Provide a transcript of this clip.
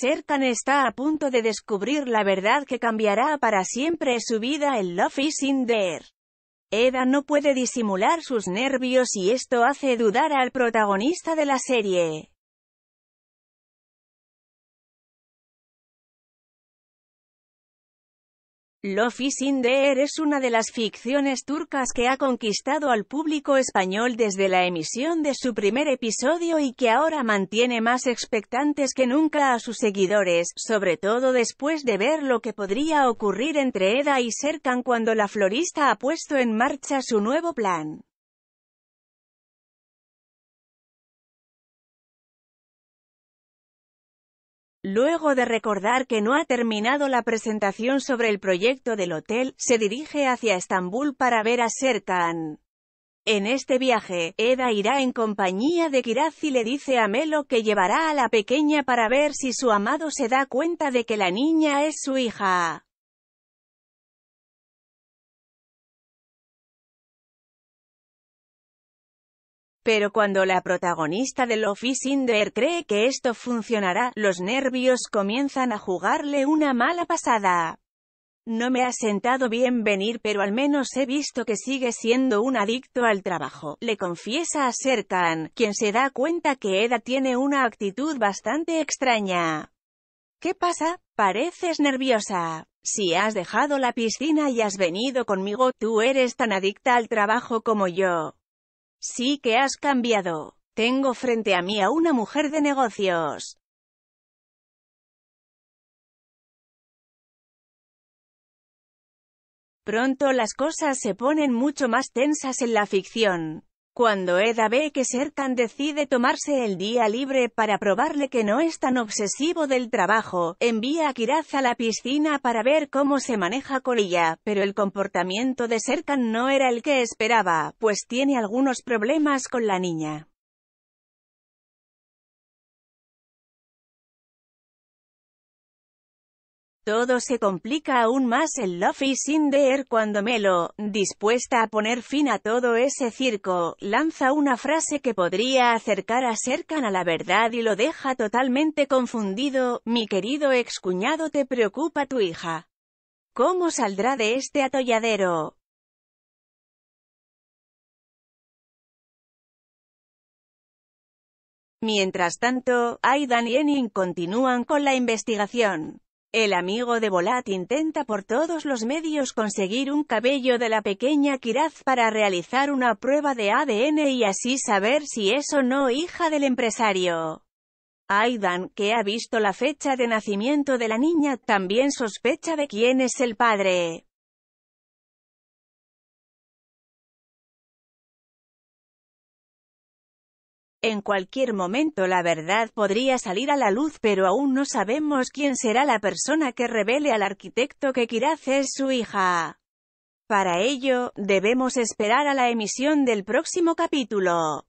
Serkan está a punto de descubrir la verdad que cambiará para siempre su vida en Love is in Eda no puede disimular sus nervios y esto hace dudar al protagonista de la serie. Love is in es una de las ficciones turcas que ha conquistado al público español desde la emisión de su primer episodio y que ahora mantiene más expectantes que nunca a sus seguidores, sobre todo después de ver lo que podría ocurrir entre Eda y Serkan cuando la florista ha puesto en marcha su nuevo plan. Luego de recordar que no ha terminado la presentación sobre el proyecto del hotel, se dirige hacia Estambul para ver a Sertan. En este viaje, Eda irá en compañía de Kiraz y le dice a Melo que llevará a la pequeña para ver si su amado se da cuenta de que la niña es su hija. Pero cuando la protagonista de Love is cree que esto funcionará, los nervios comienzan a jugarle una mala pasada. No me ha sentado bien venir pero al menos he visto que sigue siendo un adicto al trabajo, le confiesa a Sertan, quien se da cuenta que Eda tiene una actitud bastante extraña. ¿Qué pasa? Pareces nerviosa. Si has dejado la piscina y has venido conmigo, tú eres tan adicta al trabajo como yo. Sí que has cambiado. Tengo frente a mí a una mujer de negocios. Pronto las cosas se ponen mucho más tensas en la ficción. Cuando Eda ve que Serkan decide tomarse el día libre para probarle que no es tan obsesivo del trabajo, envía a Kiraz a la piscina para ver cómo se maneja con ella, pero el comportamiento de Serkan no era el que esperaba, pues tiene algunos problemas con la niña. Todo se complica aún más en Love sin in cuando Melo, dispuesta a poner fin a todo ese circo, lanza una frase que podría acercar a Serkan a la verdad y lo deja totalmente confundido, mi querido excuñado te preocupa tu hija. ¿Cómo saldrá de este atolladero? Mientras tanto, Aidan y Enin continúan con la investigación. El amigo de Volat intenta por todos los medios conseguir un cabello de la pequeña Kiraz para realizar una prueba de ADN y así saber si es o no hija del empresario. Aidan, que ha visto la fecha de nacimiento de la niña, también sospecha de quién es el padre. En cualquier momento la verdad podría salir a la luz pero aún no sabemos quién será la persona que revele al arquitecto que Kiraz es su hija. Para ello, debemos esperar a la emisión del próximo capítulo.